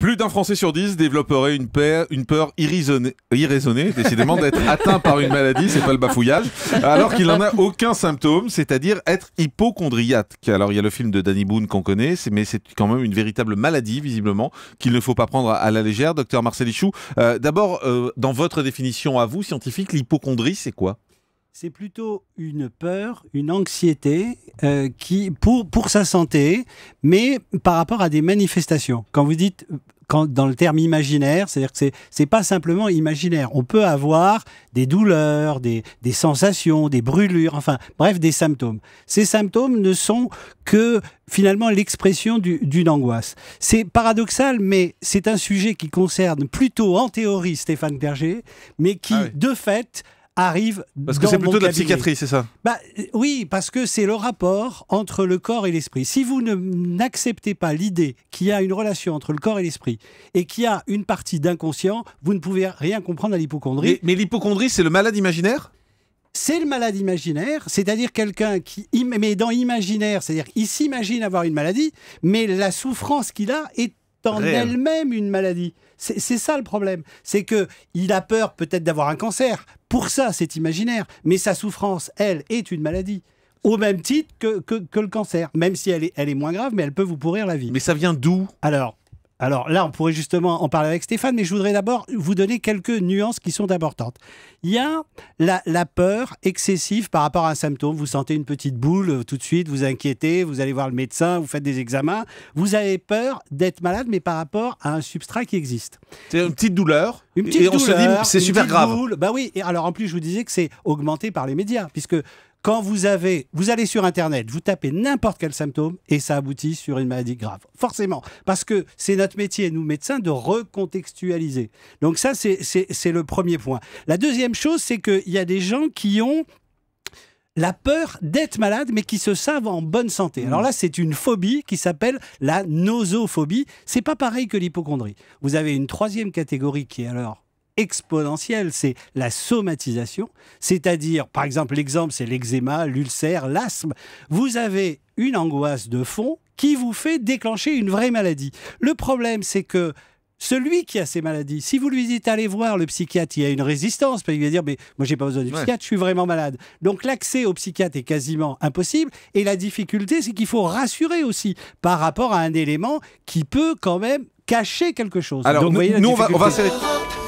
Plus d'un Français sur dix développerait une peur, une peur irraisonnée, décidément d'être atteint par une maladie, c'est pas le bafouillage, alors qu'il n'en a aucun symptôme, c'est-à-dire être hypochondriate. Alors il y a le film de Danny Boone qu'on connaît, mais c'est quand même une véritable maladie visiblement qu'il ne faut pas prendre à la légère. Docteur Marcel Ichou, euh, d'abord euh, dans votre définition à vous scientifique, l'hypochondrie c'est quoi c'est plutôt une peur, une anxiété euh, qui pour, pour sa santé, mais par rapport à des manifestations. Quand vous dites quand, dans le terme imaginaire, c'est-à-dire que c'est pas simplement imaginaire. On peut avoir des douleurs, des, des sensations, des brûlures, enfin bref, des symptômes. Ces symptômes ne sont que finalement l'expression d'une angoisse. C'est paradoxal, mais c'est un sujet qui concerne plutôt en théorie Stéphane Berger, mais qui ah de fait arrive Parce que c'est plutôt de la psychiatrie, c'est ça bah, euh, Oui, parce que c'est le rapport entre le corps et l'esprit. Si vous n'acceptez pas l'idée qu'il y a une relation entre le corps et l'esprit et qu'il y a une partie d'inconscient, vous ne pouvez rien comprendre à l'hypochondrie. mais, l'hypochondrie, c'est le malade imaginaire c'est le malade imaginaire, c'est-à-dire quelqu'un qui, mais dans imaginaire, c'est-à-dire il s'imagine avoir une maladie, mais la souffrance qu'il a est en elle-même une maladie. C'est ça le problème. C'est que il a peur peut-être d'avoir un cancer. Pour ça, c'est imaginaire. Mais sa souffrance, elle, est une maladie. Au même titre que, que, le cancer. Même si elle est, elle est moins grave, mais elle peut vous pourrir la vie. Mais ça vient d'où Alors, alors là, on pourrait justement en parler avec Stéphane, mais je voudrais d'abord vous donner quelques nuances qui sont importantes. Il y a la, peur excessive par rapport à un symptôme. Vous sentez une petite boule euh, tout de suite, vous inquiétez, vous allez voir le médecin, vous faites des examens. Vous avez peur d'être malade, mais par rapport à un substrat qui existe. C'est une petite douleur. Une petite et on se dit c'est super grave. Boule. Bah oui. Et alors en plus, je vous disais que c'est augmenté par les médias, puisque quand vous avez, vous allez sur Internet, vous tapez n'importe quel symptôme et ça aboutit sur une maladie grave. Forcément. Parce que c'est notre métier, nous médecins, de recontextualiser. Donc ça, c'est le premier point. La deuxième chose, c'est qu'il y a des gens qui ont la peur d'être malade, mais qui se savent en bonne santé. Alors là, c'est une phobie qui s'appelle la nosophobie. C'est pas pareil que l'hypochondrie. Vous avez une troisième catégorie qui est alors exponentielle, c'est la somatisation, c'est-à-dire, par exemple, l'exemple, c'est l'eczéma, l'ulcère, l'asthme. Vous avez une angoisse de fond qui vous fait déclencher une vraie maladie. Le problème, c'est que celui qui a ces maladies, si vous lui dites allez voir le psychiatre, il y a une résistance, il va dire mais moi j'ai pas besoin du psychiatre, je suis vraiment malade. Donc l'accès au psychiatre est quasiment impossible et la difficulté c'est qu'il faut rassurer aussi par rapport à un élément qui peut quand même cacher quelque chose. Alors nous, on va